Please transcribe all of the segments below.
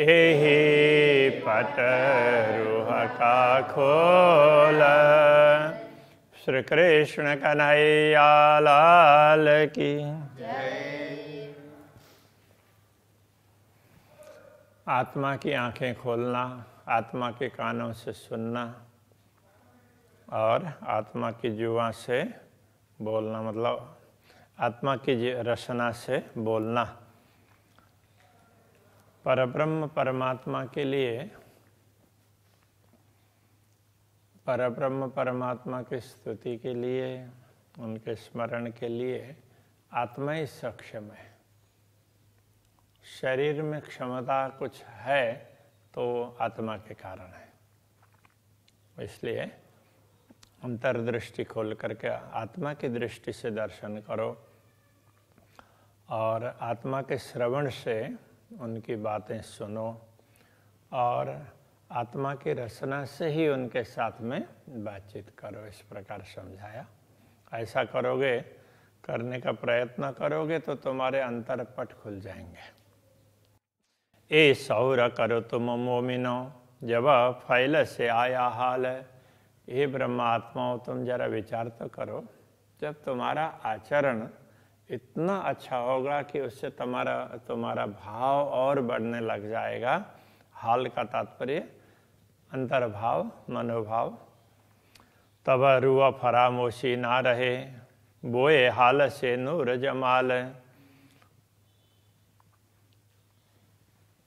एहि का खोल श्री कृष्ण कन्हैया लाल की आत्मा की आंखें खोलना आत्मा के कानों से सुनना और आत्मा की जुआ से बोलना मतलब आत्मा की रचना से बोलना परब्रह्म परमात्मा के लिए परब्रह्म परमात्मा की स्तुति के लिए उनके स्मरण के लिए आत्मा ही सक्षम है शरीर में क्षमता कुछ है तो आत्मा के कारण है इसलिए अंतर्दृष्टि खोल करके आत्मा की दृष्टि से दर्शन करो और आत्मा के श्रवण से उनकी बातें सुनो और आत्मा की रचना से ही उनके साथ में बातचीत करो इस प्रकार समझाया ऐसा करोगे करने का प्रयत्न करोगे तो तुम्हारे अंतर पट खुल जाएंगे ए सौर करो तुम मोमिनो जब फैल से आया हाल ये ब्रह्मात्मा तुम जरा विचार तो करो जब तुम्हारा आचरण इतना अच्छा होगा कि उससे तुम्हारा तुम्हारा भाव और बढ़ने लग जाएगा हाल का तात्पर्य अंतर्भाव मनोभाव तब रुआ फरामोशी ना रहे बोए हाल से नूर जमाल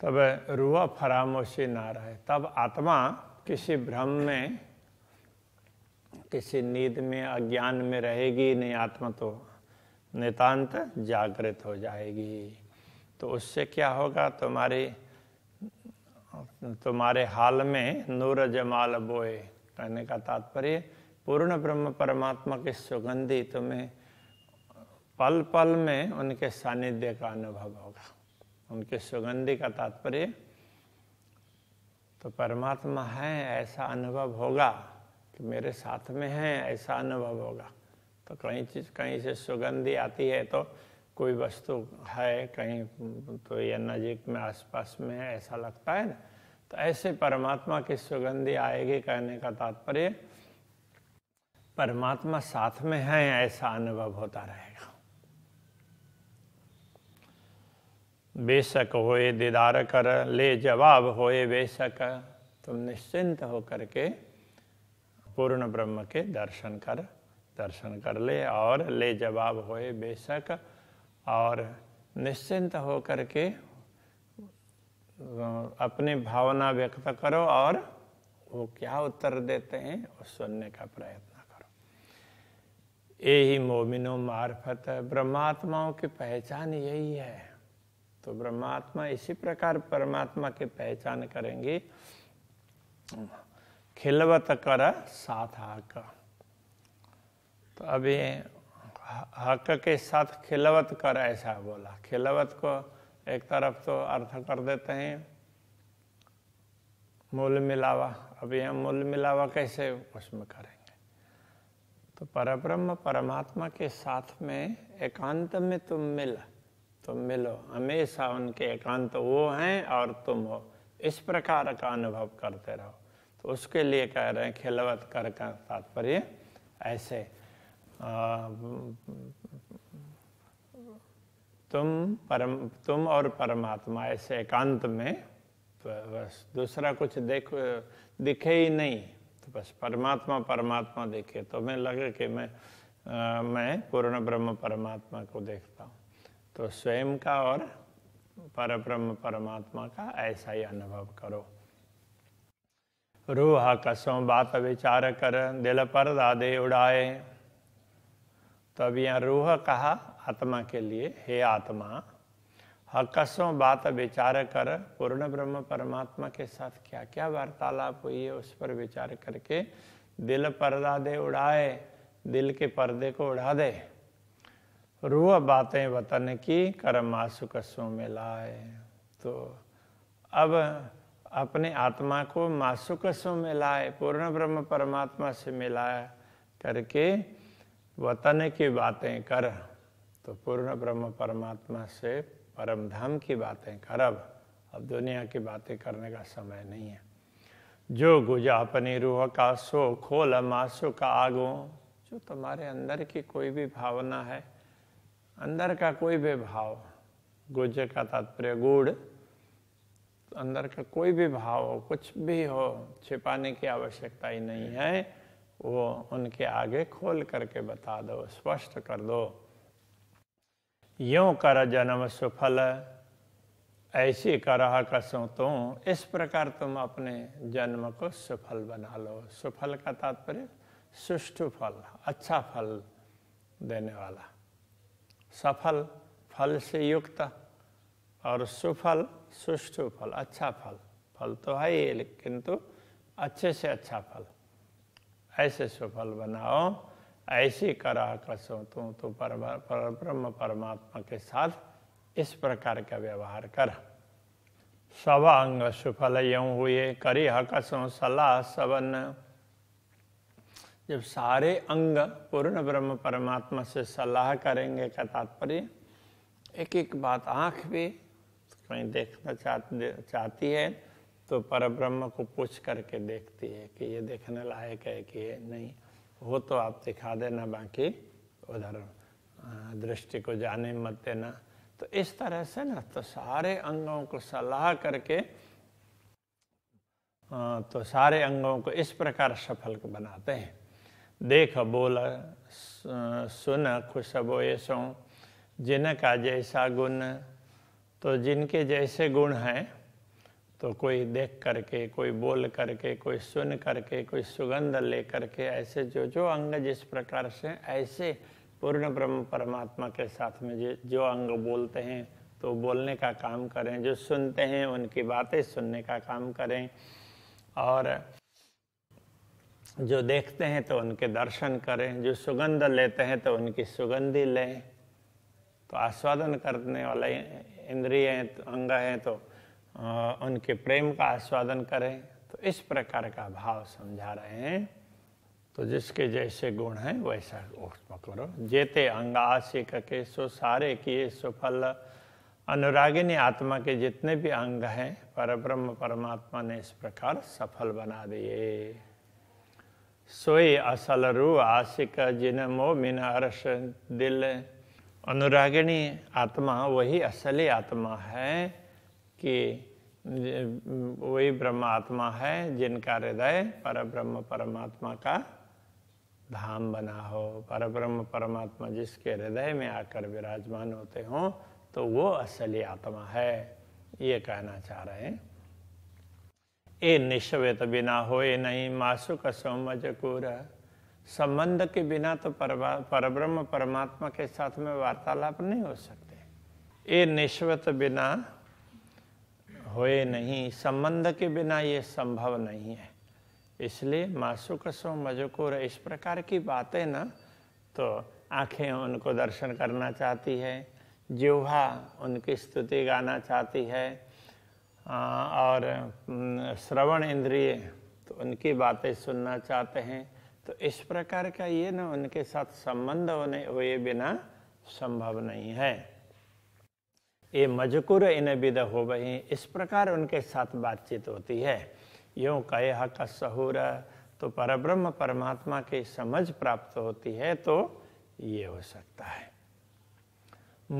तब रुआ फरामोशी ना रहे तब आत्मा किसी भ्रम में किसी नींद में अज्ञान में रहेगी नहीं आत्मा तो नितांत जागृत हो जाएगी तो उससे क्या होगा तुम्हारी तुम्हारे हाल में नूर जमाल बोए कहने का तात्पर्य पूर्ण ब्रह्म परमात्मा की सुगंधी तुम्हें पल पल में उनके सानिध्य का अनुभव होगा उनके सुगंधी का तात्पर्य तो परमात्मा है ऐसा अनुभव होगा कि मेरे साथ में है ऐसा अनुभव होगा तो कहीं चीज कहीं से सुगंधि आती है तो कोई वस्तु है कहीं तो या नज़ीक में आसपास में है ऐसा लगता है ना तो ऐसे परमात्मा की सुगंधि आएगी कहने का तात्पर्य परमात्मा साथ में है ऐसा अनुभव होता रहेगा बेशक होए दीदार कर ले जवाब होए बेशक तुम निश्चिंत होकर के पूर्ण ब्रह्म के दर्शन कर दर्शन कर ले और ले जवाब होए बेशक और निश्चिंत कर के अपनी भावना व्यक्त करो और वो क्या उत्तर देते हैं और सुनने का प्रयत्न करो यही मोमिनो मार्फत ब्रह्मात्माओं की पहचान यही है तो ब्रह्मात्मा इसी प्रकार परमात्मा की पहचान करेंगे खिलवत कर साथ आकर तो अभी हक के साथ खिलवत कर ऐसा बोला खिलवत को एक तरफ तो अर्थ कर देते हैं मूल मिलावा अभी हम मूल मिलावा कैसे उसमें करेंगे तो परब्रह्म परमात्मा के साथ में एकांत में तुम मिल तुम मिलो हमेशा उनके एकांत वो हैं और तुम हो इस प्रकार का अनुभव करते रहो तो उसके लिए कह रहे हैं खिलवत कर का तात्पर्य ऐसे तुम परम तुम और परमात्मा ऐसे एकांत में बस दूसरा कुछ देख दिखे ही नहीं तो बस परमात्मा परमात्मा देखे तो मैं लगे कि मैं आ, मैं पूर्ण ब्रह्म परमात्मा को देखता हूँ तो स्वयं का और पर ब्रह्म परमात्मा का ऐसा ही अनुभव करो रूह कसों बात विचार कर दिल पर दादे उड़ाए तो अब यहाँ रूह कहा आत्मा के लिए हे आत्मा हकसों हाँ, बात विचार कर पूर्ण ब्रह्म परमात्मा के साथ क्या क्या वार्तालाप हुई है उस पर विचार करके दिल पर्दा दे उड़ाए दिल के पर्दे को उड़ा दे रूह बातें वतन की कर मासु में लाए तो अब अपने आत्मा को मासुकसों में लाए पूर्ण ब्रह्म परमात्मा से मिलाया करके वतन की बातें कर तो पूर्ण ब्रह्म परमात्मा से परम धाम की बातें कर अब अब दुनिया की बातें करने का समय नहीं है जो गुजा अपनी रूह का सो खोल मासु का आगो जो तुम्हारे अंदर की कोई भी भावना है अंदर का कोई भी भाव गुज का तात्पर्य गुड़ अंदर का कोई भी भाव हो कुछ भी हो छिपाने की आवश्यकता ही नहीं है वो उनके आगे खोल करके बता दो स्पष्ट कर दो यूं कर जन्म सुफल ऐसी करह कसो तुम इस प्रकार तुम अपने जन्म को सुफल बना लो सुफल का तात्पर्य सुष्ठु फल अच्छा फल देने वाला सफल फल से युक्त और सुफल सुष्ठु फल अच्छा फल फल तो है ही किंतु तो अच्छे से अच्छा फल ऐसे सफल बनाओ ऐसी करा कसो तू तो पर ब्रह्म परमात्मा के साथ इस प्रकार का व्यवहार कर सब अंग सुफल यूँ हुए करी हकसों सलाह सवन जब सारे अंग पूर्ण ब्रह्म परमात्मा से सलाह करेंगे का तात्पर्य एक एक बात आँख भी कहीं देखना चाहती है तो परब्रह्म को पूछ करके देखती है कि ये देखने लायक है कि ये नहीं वो तो आप दिखा देना बाकी उधर दृष्टि को जाने मत देना तो इस तरह से ना तो सारे अंगों को सलाह करके तो सारे अंगों को इस प्रकार सफल बनाते हैं देख बोल सुन खुशबो ऐसों जिनका जैसा गुण तो जिनके जैसे गुण हैं तो कोई देख करके कोई बोल करके कोई सुन करके कोई सुगंध ले करके ऐसे जो जो अंग जिस प्रकार से ऐसे पूर्ण ब्रह्म परमात्मा के साथ में जो जो अंग बोलते हैं तो बोलने का काम करें जो सुनते हैं उनकी बातें सुनने का काम करें और जो देखते हैं तो उनके दर्शन करें जो सुगंध लेते हैं तो उनकी सुगंधि लें तो आस्वादन करने वाले इंद्रिय हैं तो अंग हैं तो उनके प्रेम का आस्वादन करें तो इस प्रकार का भाव समझा रहे हैं तो जिसके जैसे गुण हैं वैसा उसमें करो जेते अंग आशिक के सो सारे किए सुफल अनुरागिनी आत्मा के जितने भी अंग हैं पर ब्रह्म परमात्मा ने इस प्रकार सफल बना दिए सोई असल रू आशिक जिन मिन अर्श दिल अनुरागिणी आत्मा वही असली आत्मा है कि वही ब्रह्मात्मा है जिनका हृदय पर ब्रह्म परमात्मा का धाम बना हो पर ब्रह्म परमात्मा जिसके हृदय में आकर विराजमान होते हों तो वो असली आत्मा है ये कहना चाह रहे हैं ए निश्वेत बिना हो ए नहीं मासुक सोमज कूर संबंध के बिना तो पर ब्रह्म परमात्मा के साथ में वार्तालाप नहीं हो सकते ए निश्वत बिना होए नहीं संबंध के बिना ये संभव नहीं है इसलिए मासु कसो मजकूर इस प्रकार की बातें ना तो आंखें उनको दर्शन करना चाहती है जिहा उनकी स्तुति गाना चाहती है और श्रवण इंद्रिय तो उनकी बातें सुनना चाहते हैं तो इस प्रकार का ये ना उनके साथ संबंध होने हुए बिना संभव नहीं है ये मजकूर इन बिद हो बही इस प्रकार उनके साथ बातचीत होती है यूँ कहे हक सहूर तो परब्रह्म परमात्मा की समझ प्राप्त होती है तो ये हो सकता है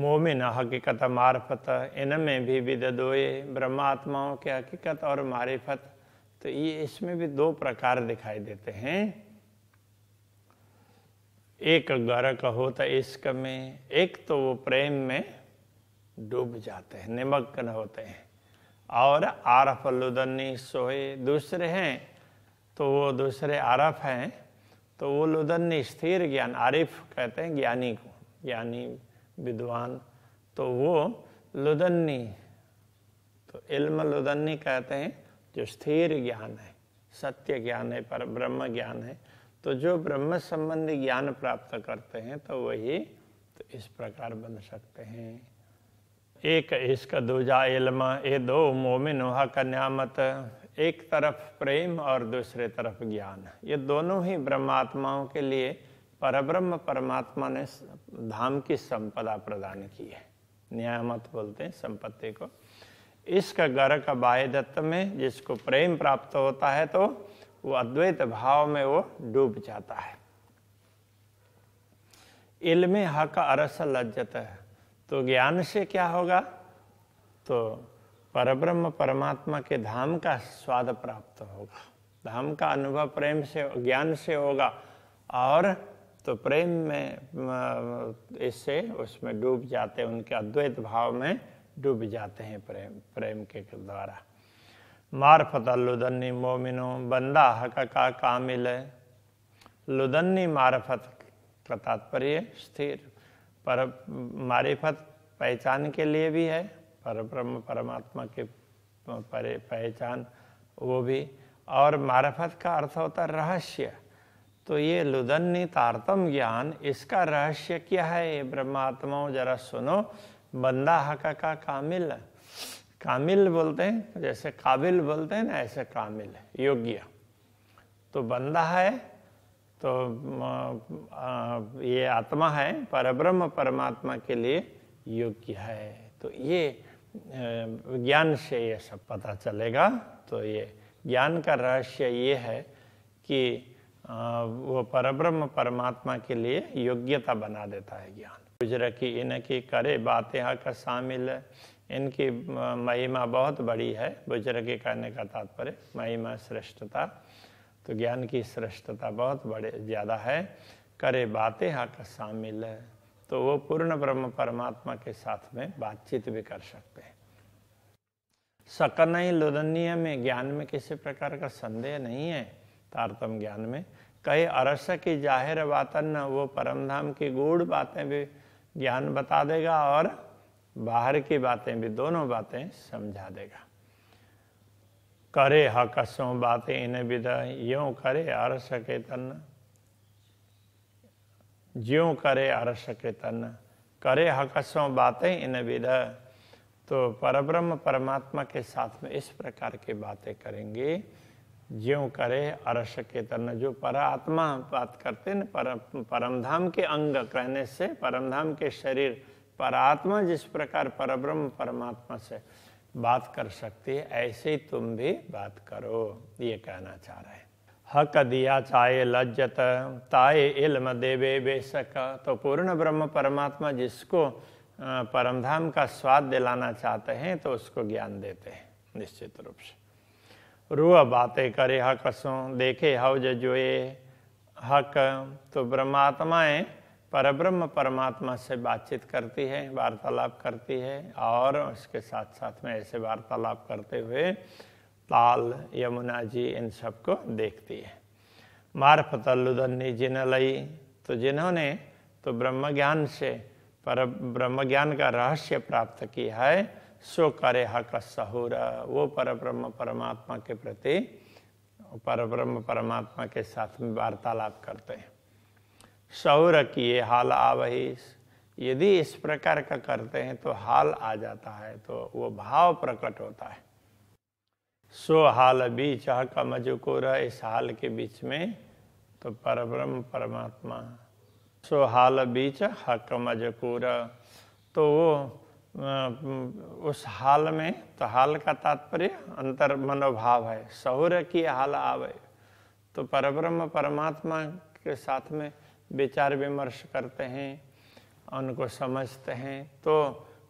मोमिन हकीकत मारफत इनमें भी विद दोए ब्रह्मात्माओं के हकीकत और मारिफत तो ये इसमें भी दो प्रकार दिखाई देते हैं एक गर्क होता इश्क में एक तो वो प्रेम में डूब जाते हैं निमग्न होते हैं और आरफ लुदनी सोए दूसरे हैं तो वो दूसरे आरफ हैं तो वो लुदनी स्थिर ज्ञान आरिफ कहते हैं ज्ञानी को ज्ञानी विद्वान तो वो लुदनी तो इल्म लुदनी कहते हैं जो स्थिर ज्ञान है सत्य ज्ञान है पर ब्रह्म ज्ञान है तो जो ब्रह्म संबंधी ज्ञान प्राप्त करते हैं तो वही तो इस प्रकार बन सकते हैं एक इश्क दूजा इल्म ये दो मोमिन हक न्यामत एक तरफ प्रेम और दूसरे तरफ ज्ञान ये दोनों ही ब्रह्मात्माओं के लिए परब्रह्म परमात्मा ने धाम की संपदा प्रदान की है न्यामत बोलते हैं संपत्ति को इश्क गर्क बाह्य दत्त में जिसको प्रेम प्राप्त होता है तो वो अद्वैत भाव में वो डूब जाता है इल्म हक अरस लज्जत है तो ज्ञान से क्या होगा तो परब्रह्म परमात्मा के धाम का स्वाद प्राप्त होगा धाम का अनुभव प्रेम से ज्ञान से होगा और तो प्रेम में इससे उसमें डूब जाते हैं उनके अद्वैत भाव में डूब जाते हैं प्रेम प्रेम के द्वारा मार्फत लुदन्नी मोमिनो बंदा हक का कामिल लुदन्नी मार्फत का तात्पर्य स्थिर पर मारिफत पहचान के लिए भी है पर ब्रह्म परमात्मा के परे पहचान वो भी और मारफत का अर्थ होता है रहस्य तो ये लुदन्नी तारतम ज्ञान इसका रहस्य क्या है ये ब्रह्मात्माओं जरा सुनो बंदा हका का कामिल कामिल बोलते हैं जैसे काबिल बोलते हैं ना ऐसे कामिल योग्य तो बंदा है तो ये आत्मा है परब्रह्म परमात्मा के लिए योग्य है तो ये ज्ञान से ये सब पता चलेगा तो ये ज्ञान का रहस्य ये है कि वो परब्रह्म परमात्मा के लिए योग्यता बना देता है ज्ञान गुजर की इनकी करे बातें का शामिल है इनकी महिमा बहुत बड़ी है बुजुर्ग कहने का तात्पर्य महिमा श्रेष्ठता तो ज्ञान की श्रेष्ठता बहुत बड़े ज़्यादा है करे बातें हक शामिल है तो वो पूर्ण ब्रह्म परमात्मा के साथ में बातचीत भी कर सकते हैं सकन लोदनीय में ज्ञान में किसी प्रकार का संदेह नहीं है तारतम ज्ञान में कई अरस की जाहिर वातन वो परमधाम की गूढ़ बातें भी ज्ञान बता देगा और बाहर की बातें भी दोनों बातें समझा देगा કરે હકસું બાતે इन विदा યું करे અરસ કે तन જ્યું करे અરસ કે तन करे हकसों बातें इन विदा तो परब्रह्म परमात्मा के साथ में इस प्रकार की बातें करेंगे ज्यों करे अरस के तन जो पर आत्मा बात करते न पर परमधाम के अंग कहने से परमधाम के शरीर पर आत्मा जिस प्रकार परब्रह्म परमात्मा से बात कर सकते ऐसे तुम भी बात करो ये कहना चाह रहे हैं हक दिया चाहे लज्जत ताए इल्म देवे बेशक तो पूर्ण ब्रह्म परमात्मा जिसको परमधाम का स्वाद दिलाना चाहते हैं तो उसको ज्ञान देते हैं निश्चित रूप से रू बातें करे हक सो देखे हवज जोए हक तो ब्रह्मात्माएं परब्रह्म परमात्मा से बातचीत करती है वार्तालाप करती है और उसके साथ साथ में ऐसे वार्तालाप करते हुए ताल यमुना जी इन सबको देखती है मारफत लुदन्नी जिन लई तो जिन्होंने तो ब्रह्म ज्ञान से पर ब्रह्म ज्ञान का रहस्य प्राप्त किया है सो करे हक सहूरा वो पर ब्रह्म परमात्मा के प्रति पर ब्रह्म परमात्मा के साथ में वार्तालाप करते हैं सौर किए हाल आवहिस यदि इस प्रकार का करते हैं तो हाल आ जाता है तो वो भाव प्रकट होता है सो हाल बीच का मजकूर इस हाल के बीच में तो परब्रह्म परमात्मा सो हाल बीच हक मजकूर तो वो उस हाल में तो हाल का तात्पर्य अंतर मनोभाव है सहूर की हाल आवे तो परब्रह्म परमात्मा के साथ में विचार विमर्श करते हैं उनको समझते हैं तो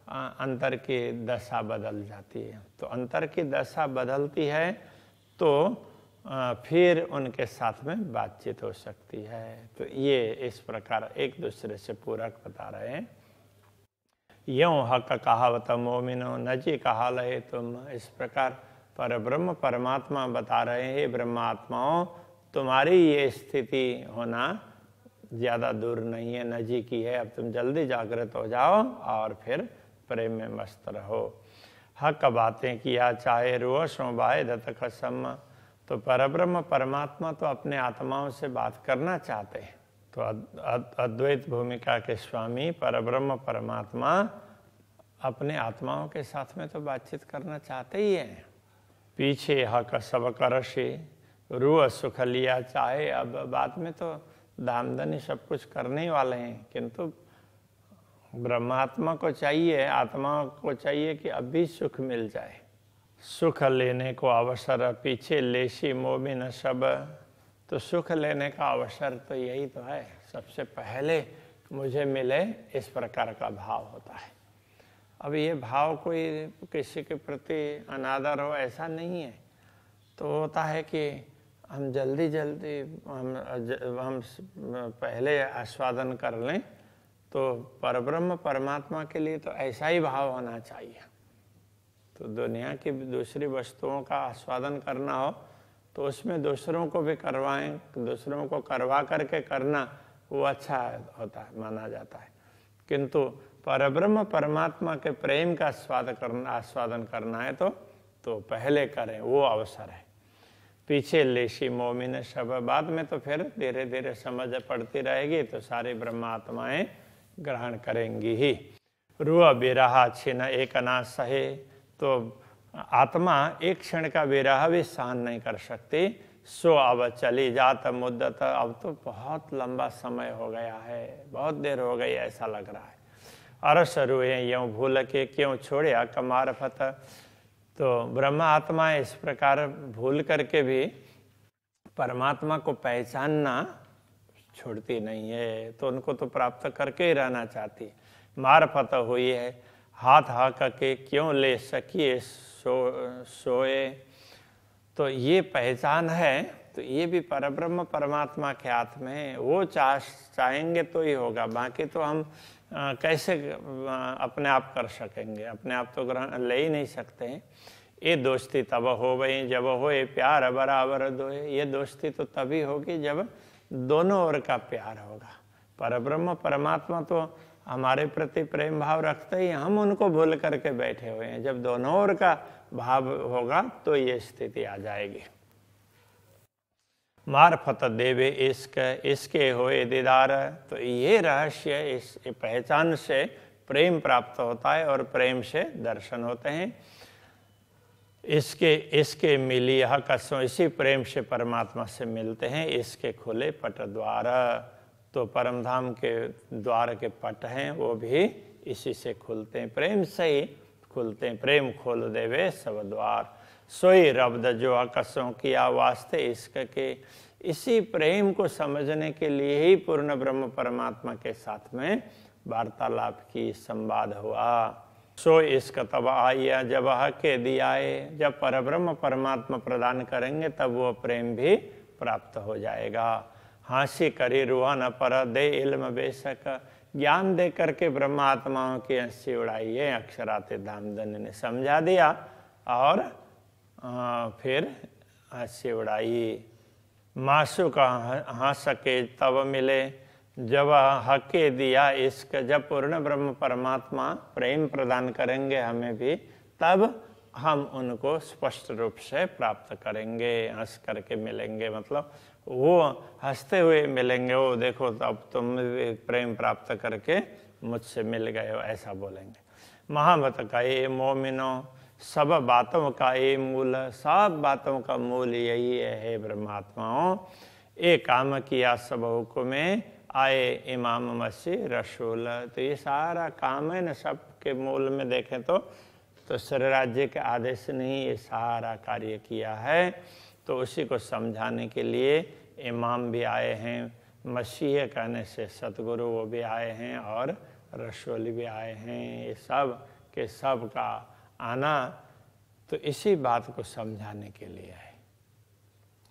अंतर की दशा बदल जाती है तो अंतर की दशा बदलती है तो फिर उनके साथ में बातचीत हो सकती है तो ये इस प्रकार एक दूसरे से पूरक बता रहे हैं यूँ हक कहावत मोमिनो नजी कहा लहे तुम इस प्रकार पर ब्रह्म परमात्मा बता रहे हैं ब्रह्मात्माओं तुम्हारी ये स्थिति होना ज़्यादा दूर नहीं है नजीक ही है अब तुम जल्दी जागृत हो जाओ और फिर प्रेम में मस्त रहो हक बातें किया चाहे रुअ शोभाए दत्त खसम तो ब्रह्म परमात्मा तो अपने आत्माओं से बात करना चाहते हैं तो अद्वैत भूमिका के स्वामी पर ब्रह्म परमात्मा अपने आत्माओं के साथ में तो बातचीत करना चाहते ही हैं पीछे हक सब करशे रुअ सुख लिया चाहे अब बाद में तो दामदनी सब कुछ करने ही वाले हैं किंतु ब्रह्मात्मा को चाहिए आत्मा को चाहिए कि अभी सुख मिल जाए सुख लेने को अवसर पीछे लेसी मोमिन सब तो सुख लेने का अवसर तो यही तो है सबसे पहले मुझे मिले इस प्रकार का भाव होता है अब ये भाव कोई किसी के प्रति अनादर हो ऐसा नहीं है तो होता है कि हम जल्दी जल्दी हम ज, हम पहले आस्वादन कर लें तो परब्रह्म परमात्मा के लिए तो ऐसा ही भाव होना चाहिए तो दुनिया की दूसरी वस्तुओं का आस्वादन करना हो तो उसमें दूसरों को भी करवाएं दूसरों को करवा करके करना वो अच्छा होता है माना जाता है किंतु परब्रह्म परमात्मा के प्रेम का स्वाद करना आस्वादन करना है तो तो पहले करें वो अवसर है पीछे लेशी मोमिन शब बाद में तो फिर धीरे धीरे समझ पड़ती रहेगी तो सारी ब्रह्मात्माएं ग्रहण करेंगी ही रुआ बिरहा छिन्न एक अनाज सहे तो आत्मा एक क्षण का विराह भी सहन नहीं कर सकती सो अब चली जात मुद्दत अब तो बहुत लंबा समय हो गया है बहुत देर हो गई ऐसा लग रहा है अरस रुए यूँ भूल के क्यों छोड़े कमार फतः तो ब्रह्म आत्मा इस प्रकार भूल करके भी परमात्मा को पहचानना छोड़ती नहीं है तो उनको तो प्राप्त करके ही रहना चाहती मार फतह हुई है हाथ हा करके क्यों ले सकिए सो सोए तो ये पहचान है तो ये भी परब्रह्म परमात्मा के हाथ में है वो चाह चाहेंगे तो ही होगा बाकी तो हम आ, कैसे अपने आप कर सकेंगे अपने आप तो ग्रहण ले ही नहीं सकते हैं ये दोस्ती तब हो गई जब हो ये प्यार बराबर दो ये दोस्ती तो तभी होगी जब दोनों ओर का प्यार होगा पर ब्रह्म परमात्मा तो हमारे प्रति प्रेम भाव रखते ही हम उनको भूल करके बैठे हुए हैं जब दोनों ओर का भाव होगा तो ये स्थिति आ जाएगी मार्फत देवे इश्क इसके होए दीदार तो ये रहस्य इस पहचान से प्रेम प्राप्त होता है और प्रेम से दर्शन होते हैं इसके इसके मिली यह कसों इसी प्रेम से परमात्मा से मिलते हैं इसके खुले पट द्वार तो परमधाम के द्वार के पट हैं वो भी इसी से खुलते हैं प्रेम से ही खुलते हैं प्रेम खोल देवे सब द्वार सोई रब्द जो अकसों किया वास्ते इश्क के इसी प्रेम को समझने के लिए ही पूर्ण ब्रह्म परमात्मा के साथ में वार्तालाप की संवाद हुआ सो इसका तब आइया जब हक के दियाए जब ब्रह्म परमात्मा प्रदान करेंगे तब वह प्रेम भी प्राप्त हो जाएगा हाँसी करी रूह न पर दे इल्म बेशक ज्ञान दे करके ब्रह्मात्माओं की हंसी उड़ाइए अक्षराते दामदन ने समझा दिया और फिर हसी उड़ाई मासु का हंस के तब मिले जब हके दिया इश्क जब पूर्ण ब्रह्म परमात्मा प्रेम प्रदान करेंगे हमें भी तब हम उनको स्पष्ट रूप से प्राप्त करेंगे हंस करके मिलेंगे मतलब वो हंसते हुए मिलेंगे वो देखो अब तुम भी प्रेम प्राप्त करके मुझसे मिल गए हो ऐसा बोलेंगे महाभत का ये मोमिनो सब बातों का ये मूल सब बातों का मूल यही है हे ब्रह्मात्माओं ये काम किया सब में आए इमाम मसीह रसूल तो ये सारा काम है ना सब के मूल में देखें तो तो राज्य के आदेश ने ही ये सारा कार्य किया है तो उसी को समझाने के लिए इमाम भी आए हैं मसीह कहने से सतगुरु वो भी आए हैं और रसोली भी आए हैं ये सब के सब का आना तो इसी बात को समझाने के लिए है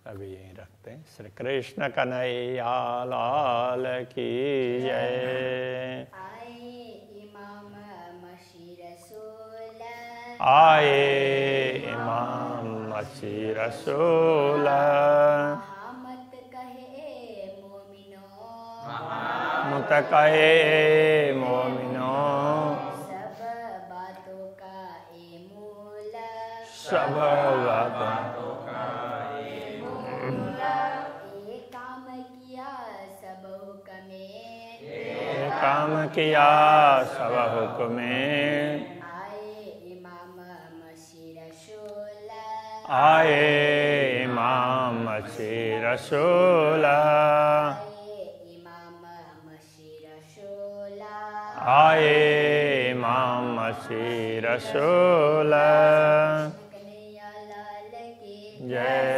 अभी यहीं रखते हैं श्री कृष्ण कन्हैया लाल की जय आए इमाम मसी रसूल मुत कहे मोमिन काम किया सब हुक्मे काम किया सब हुक्मे आए इमाम से रसोला आए इमाम रसोला Yeah.